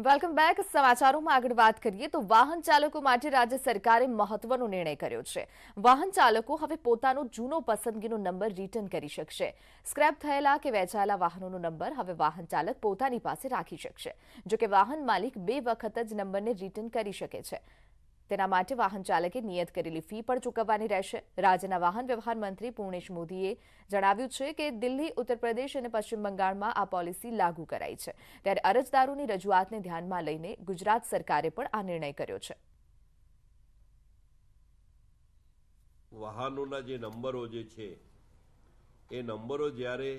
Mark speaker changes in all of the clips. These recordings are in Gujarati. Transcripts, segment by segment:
Speaker 1: વેલકમ બેક સમાચારોમાં આગળ વાત કરીએ તો વાહન ચાલકો માટે રાજ્ય સરકારે મહત્વનો નિર્ણય કર્યો છે વાહન ચાલકો હવે પોતાનો જૂનો પસંદગીનો નંબર રિટર્ન કરી શકશે સ્ક્રેપ થયેલા કે વેચાયેલા વાહનોનો નંબર હવે વાહન ચાલક પોતાની પાસે રાખી શકશે જોકે વાહન માલિક બે વખત જ નંબરને રિટર્ન કરી શકે છે તેના માટે વાહન ચાલકે નિયત કરેલી ફી પણ ચૂકવવાની રહેશે રાજ્યના વાહન વ્યવહાર મંત્રી પૂર્ણેશ મોદીએ જણાવ્યું છે કે દિલ્હી ઉત્તર પ્રદેશ અને પશ્ચિમ બંગાળમાં આ પોલિસી લાગુ કરાઈ છે ત્યારે અરજદારોની રજૂઆતને ધ્યાનમાં લઈને ગુજરાત સરકારે પણ આ નિર્ણય કર્યો છે
Speaker 2: વાહનોના જે નંબરો જે છે એ નંબરો જ્યારે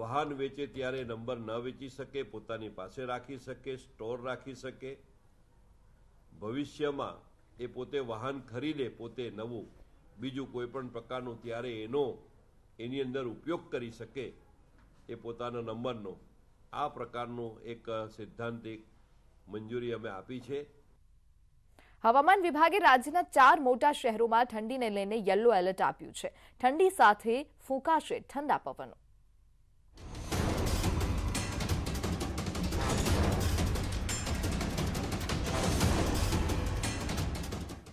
Speaker 2: વાહન વેચે ત્યારે નંબર ન વેચી શકે પોતાની પાસે રાખી શકે સ્ટોર રાખી શકે ભવિષ્યમાં એ પોતે વાહન ખરીદે પોતે નવું બીજું કોઈ પણ પ્રકારનું ત્યારે એનો એની અંદર ઉપયોગ કરી શકે એ પોતાના નંબરનો આ પ્રકારનો એક સિદ્ધાંતિક મંજૂરી અમે આપી છે
Speaker 1: હવામાન વિભાગે રાજ્યના ચાર મોટા શહેરોમાં ઠંડીને લઈને યલો એલર્ટ આપ્યું છે ઠંડી સાથે ફૂંકાશે ઠંડા પવનો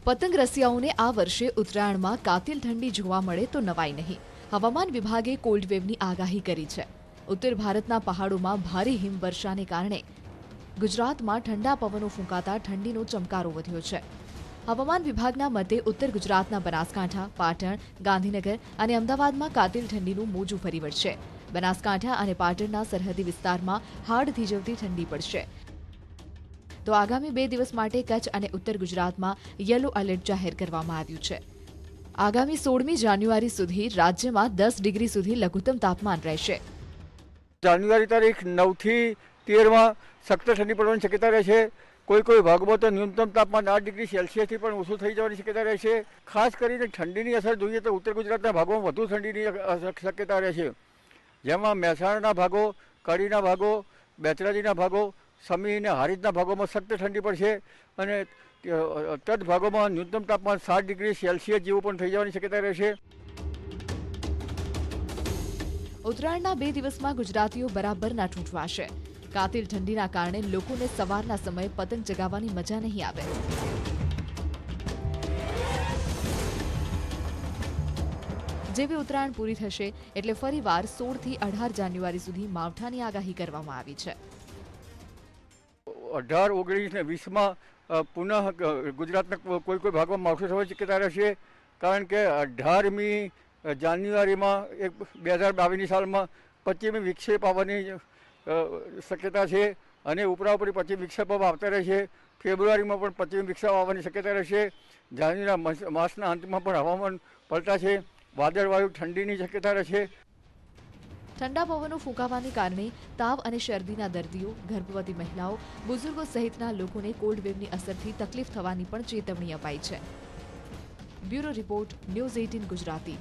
Speaker 1: પતંગ રસિયાઓને આ વર્ષે ઉત્તરાયણમાં કાતિલ ઠંડી જોવા મળે તો નવાઈ નહીં હવામાન વિભાગે કોલ્ડ વેવની આગાહી કરી છે ઉત્તર ભારતના પહાડોમાં ભારે હિમવર્ષાને કારણે ગુજરાતમાં ઠંડા પવનો ફૂંકાતા ઠંડીનો ચમકારો વધ્યો છે હવામાન વિભાગના મતે ઉત્તર ગુજરાતના બનાસકાંઠા પાટણ ગાંધીનગર અને અમદાવાદમાં કાતિલ ઠંડીનું મોજું ફરી વળશે બનાસકાંઠા અને પાટણના સરહદી વિસ્તારમાં હાડ ધીજવતી ઠંડી પડશે તો આગામી બે દિવસ માટે કચ્છ અને ઉત્તર ગુજરાતમાં યલો એલર્ટ જાહેર કરવામાં આવ્યું છે આગામી સોળમી જાન્યુઆરી સુધી રાજ્યમાં દસ ડિગ્રી સુધી લઘુત્તમ તાપમાન રહેશે
Speaker 3: જાન્યુઆરી તારીખ નવથી તેરમાં સખત ઠંડી પડવાની શક્યતા રહેશે કોઈ કોઈ ભાગમાં તો ન્યૂનતમ તાપમાન આઠ ડિગ્રી સેલ્સિયસથી પણ ઓછું થઈ જવાની શક્યતા રહેશે ખાસ કરીને ઠંડીની અસર જોઈએ તો ઉત્તર ગુજરાતના ભાગોમાં વધુ ઠંડીની શક્યતા રહેશે જેમાં મહેસાણાના ભાગો કડીના ભાગો બેચરાજીના ભાગો સમી અને હારીજના ભાગોમાં સખત ઠંડી પડશે અને તટ ભાગોમાં ન્યૂનતમ તાપમાન સાત ડિગ્રી સેલ્સિયસ જેવું પણ થઈ જવાની શક્યતા રહેશે
Speaker 1: ઉત્તરાયણના બે દિવસમાં ગુજરાતીઓ બરાબરના ચૂંટવાશે કાતિલ ઠંડીના કારણે લોકોને સવારના સમયે પતંગ ચગાવવાની મજા નહીં આવે જેવી ઉત્તરાયણ પૂરી થશે એટલે ફરીવાર સોળથી અઢાર જાન્યુઆરી સુધી માવઠાની આગાહી કરવામાં આવી છે
Speaker 3: અઢાર ઓગણીસ ને વીસમાં પુનઃ ગુજરાતના કોઈ કોઈ ભાગમાં માવઠું થવા શક્યતા રહેશે કારણ કે અઢારમી જાન્યુઆરીમાં એક બે હજાર બાવીસની સાલમાં પશ્ચિમી વિક્ષેપ આવવાની શક્યતા છે અને ઉપરા ઉપરી પશ્ચિમ વિક્ષેપો આવતા રહેશે ફેબ્રુઆરીમાં પણ પશ્ચિમ વિક્ષેપ આવવાની શક્યતા રહેશે જાન્યુઆરી માસના અંતમાં પણ હવામાન પલટા છે વાદળવાયુ ઠંડીની શક્યતા રહેશે
Speaker 1: ઠંડા પવનો ફૂંકાવાને કારણે તાવ અને શરદીના દર્દીઓ ગર્ભવતી મહિલાઓ બુઝુર્ગો સહિતના લોકોને કોલ્ડ અસરથી તકલીફ થવાની પણ ચેતવણી અપાઈ છે bureau report news eighteen Gujarati